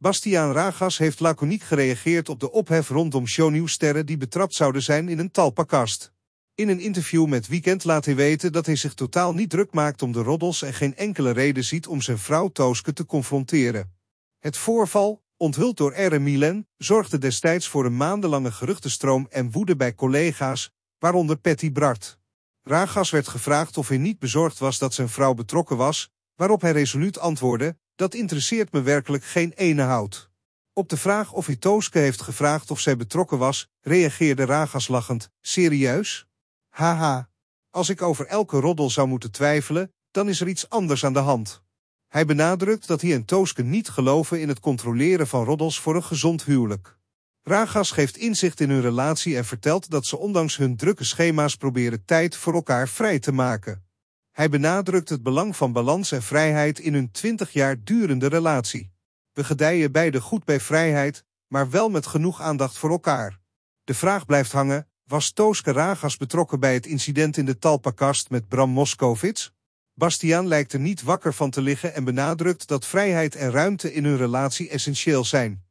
Bastiaan Ragas heeft laconiek gereageerd op de ophef rondom shownieuwsterren die betrapt zouden zijn in een talpakast. In een interview met Weekend laat hij weten dat hij zich totaal niet druk maakt om de roddels en geen enkele reden ziet om zijn vrouw Tooske te confronteren. Het voorval, onthuld door R.M. Milen, zorgde destijds voor een maandenlange geruchtenstroom en woede bij collega's, waaronder Patty Bart. Ragas werd gevraagd of hij niet bezorgd was dat zijn vrouw betrokken was, waarop hij resoluut antwoordde, dat interesseert me werkelijk geen ene hout. Op de vraag of Tooske heeft gevraagd of zij betrokken was, reageerde Ragas lachend, serieus? Haha, als ik over elke roddel zou moeten twijfelen, dan is er iets anders aan de hand. Hij benadrukt dat hij en Tooske niet geloven in het controleren van roddels voor een gezond huwelijk. Ragas geeft inzicht in hun relatie en vertelt dat ze ondanks hun drukke schema's proberen tijd voor elkaar vrij te maken. Hij benadrukt het belang van balans en vrijheid in hun 20 jaar durende relatie. We gedijen beide goed bij vrijheid, maar wel met genoeg aandacht voor elkaar. De vraag blijft hangen, was Tooske Ragas betrokken bij het incident in de Talpakast met Bram Moskowitz? Bastiaan lijkt er niet wakker van te liggen en benadrukt dat vrijheid en ruimte in hun relatie essentieel zijn.